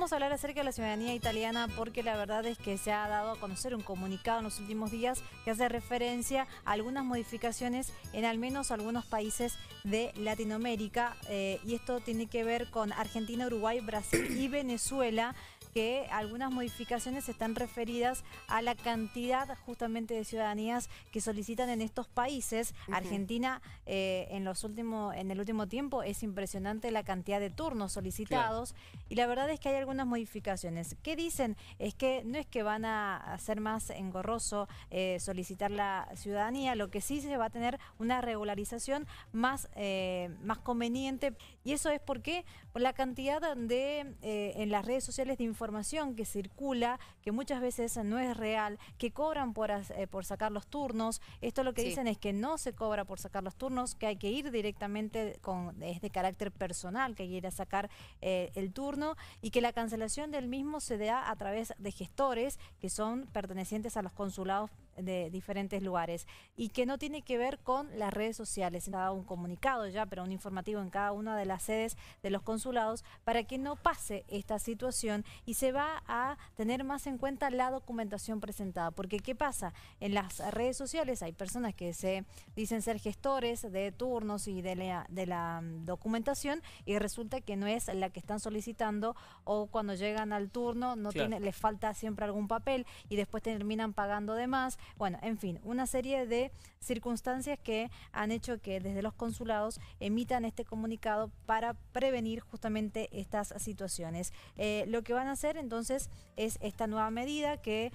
Vamos a hablar acerca de la ciudadanía italiana porque la verdad es que se ha dado a conocer un comunicado en los últimos días que hace referencia a algunas modificaciones en al menos algunos países de Latinoamérica eh, y esto tiene que ver con Argentina, Uruguay, Brasil y Venezuela que algunas modificaciones están referidas a la cantidad justamente de ciudadanías que solicitan en estos países. Argentina eh, en, los últimos, en el último tiempo es impresionante la cantidad de turnos solicitados y la verdad es que hay algunas modificaciones. ¿Qué dicen? Es que no es que van a ser más engorroso eh, solicitar la ciudadanía, lo que sí se va a tener una regularización más, eh, más conveniente y eso es porque por la cantidad de en las redes sociales de información información que circula, que muchas veces no es real, que cobran por, eh, por sacar los turnos. Esto lo que dicen es que no se cobra por sacar los turnos, que hay que ir directamente con, es de carácter personal, que hay ir a sacar eh, el turno y que la cancelación del mismo se da a través de gestores que son pertenecientes a los consulados de diferentes lugares y que no tiene que ver con las redes sociales. Se ha dado un comunicado ya, pero un informativo en cada una de las sedes de los consulados para que no pase esta situación y se va a tener más en cuenta la documentación presentada. Porque ¿qué pasa? En las redes sociales hay personas que se dicen ser gestores de turnos y de la, de la mm, documentación y resulta que no es la que están solicitando o cuando llegan al turno no tiene, les falta siempre algún papel y después terminan pagando de más bueno, en fin, una serie de circunstancias que han hecho que desde los consulados emitan este comunicado para prevenir justamente estas situaciones. Eh, lo que van a hacer entonces es esta nueva medida que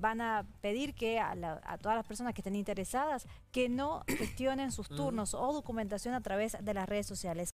van a pedir que a, a todas las personas que estén interesadas que no gestionen sus mm. turnos o documentación a través de las redes sociales.